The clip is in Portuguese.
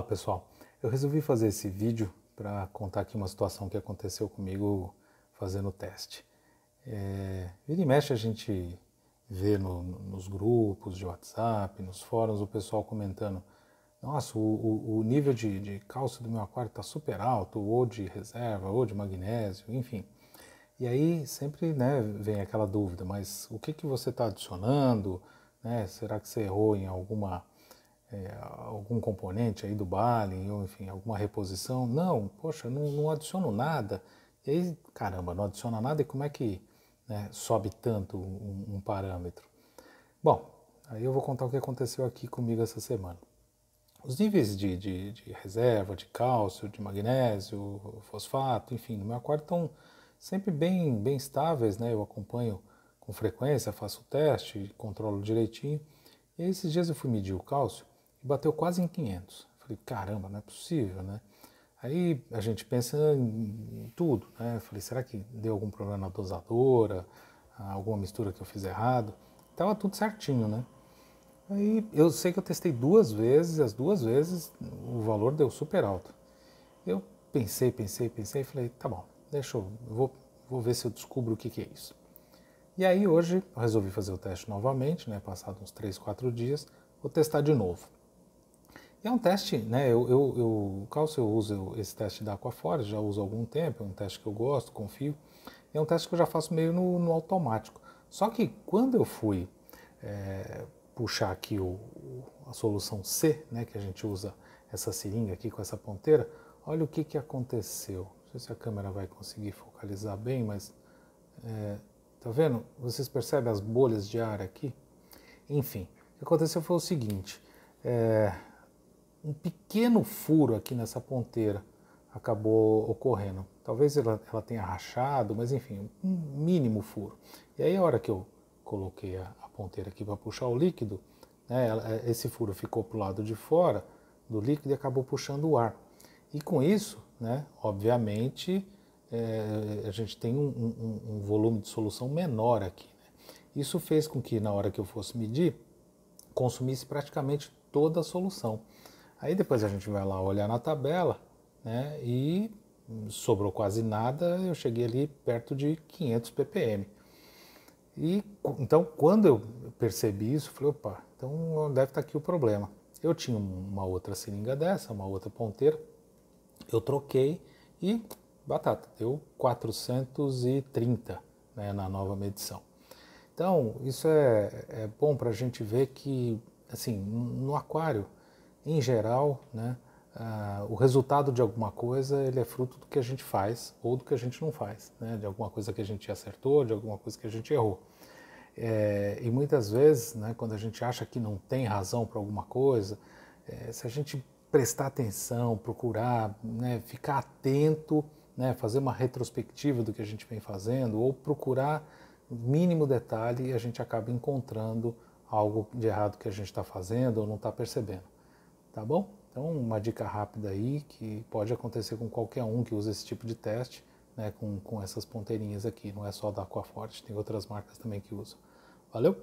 Olá pessoal, eu resolvi fazer esse vídeo para contar aqui uma situação que aconteceu comigo fazendo o teste. É, vira e mexe a gente vê no, nos grupos de WhatsApp, nos fóruns, o pessoal comentando nossa, o, o, o nível de, de, cálcio do meu aquário está super alto, ou de reserva, ou de magnésio, enfim. E aí sempre né, vem aquela dúvida, mas o que, que você está adicionando? Né? Será que você errou em alguma é, algum componente aí do Balin, ou enfim, alguma reposição. Não, poxa, não, não adiciono nada. E aí, caramba, não adiciona nada e como é que né, sobe tanto um, um parâmetro? Bom, aí eu vou contar o que aconteceu aqui comigo essa semana. Os níveis de, de, de reserva, de cálcio, de magnésio, fosfato, enfim, no meu aquário estão sempre bem, bem estáveis, né? Eu acompanho com frequência, faço o teste, controlo direitinho. E esses dias eu fui medir o cálcio e bateu quase em 500. Falei, caramba, não é possível, né? Aí a gente pensa em tudo, né? Falei, será que deu algum problema na dosadora, ah, alguma mistura que eu fiz errado? Tava tudo certinho, né? Aí eu sei que eu testei duas vezes, as duas vezes o valor deu super alto. Eu pensei, pensei, pensei, falei, tá bom, deixa eu, vou, vou ver se eu descubro o que, que é isso. E aí hoje eu resolvi fazer o teste novamente, né? Passado uns 3, 4 dias, vou testar de novo. É um teste, né? Eu, eu, eu Calcio, eu uso esse teste da Aquaforce, já uso há algum tempo, é um teste que eu gosto, confio. É um teste que eu já faço meio no, no automático. Só que quando eu fui é, puxar aqui o, a solução C, né, que a gente usa essa seringa aqui com essa ponteira, olha o que, que aconteceu. Não sei se a câmera vai conseguir focalizar bem, mas é, tá vendo? Vocês percebem as bolhas de ar aqui? Enfim, o que aconteceu foi o seguinte. É, um pequeno furo aqui nessa ponteira acabou ocorrendo. Talvez ela, ela tenha rachado, mas enfim, um mínimo furo. E aí a hora que eu coloquei a, a ponteira aqui para puxar o líquido, né, é, esse furo ficou para o lado de fora do líquido e acabou puxando o ar. E com isso, né, obviamente, é, a gente tem um, um, um, volume de solução menor aqui. Né? Isso fez com que na hora que eu fosse medir, consumisse praticamente toda a solução. Aí depois a gente vai lá olhar na tabela, né? E sobrou quase nada, eu cheguei ali perto de 500 ppm. E então quando eu percebi isso, falei, opa, então deve estar tá aqui o problema. Eu tinha uma outra seringa dessa, uma outra ponteira, eu troquei e batata, deu 430 né, na nova medição. Então, isso é, é bom para a gente ver que, assim, no aquário, em geral, né, uh, o resultado de alguma coisa ele é fruto do que a gente faz ou do que a gente não faz, né, de alguma coisa que a gente acertou, de alguma coisa que a gente errou. É, e muitas vezes, né, quando a gente acha que não tem razão para alguma coisa, é, se a gente prestar atenção, procurar, né, ficar atento, né, fazer uma retrospectiva do que a gente vem fazendo ou procurar mínimo detalhe, a gente acaba encontrando algo de errado que a gente está fazendo ou não está percebendo tá bom? Então, uma dica rápida aí que pode acontecer com qualquer um que usa esse tipo de teste, né, com, com essas ponteirinhas aqui. Não é só da Aquaforte, tem outras marcas também que usam. Valeu!